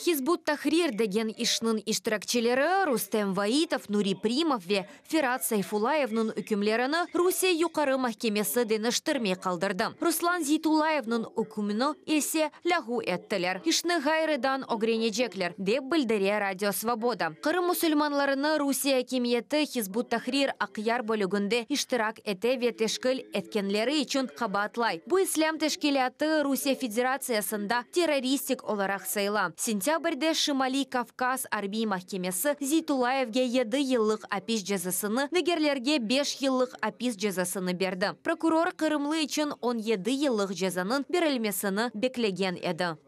Хизбут Тахрир деген ишнын иштиракчилери Рустем Ваитов, Нури примовве ве Фират Сайфулаевнын үкүмлөрүнө Русия юқары махкемеси штырме калдырды. Руслан Зитулаевнын үкүмүнө эсе лягу эттелер Ишни гайрыдан Джеклер, деп билдире Радио Свобода. Кырым мусулманларыны Русия кемиети Хизбут Тахрир акыяр бөлүгүндө иштирак эте ве тешкил эткенлери үчүн кабатлай. Бу ислам тешкилаты Русия Федерациясында террористик оларак сайла. Сентябрь Октябрде Шымали Кавказ арби махкемесі Зитулаевге 7 еллық апис жазасыны, негерлерге 5 еллық апис жазасыны берді. Прокурор Қырымлы үшін 17 еллық жазанын берілмесіні беклеген еді.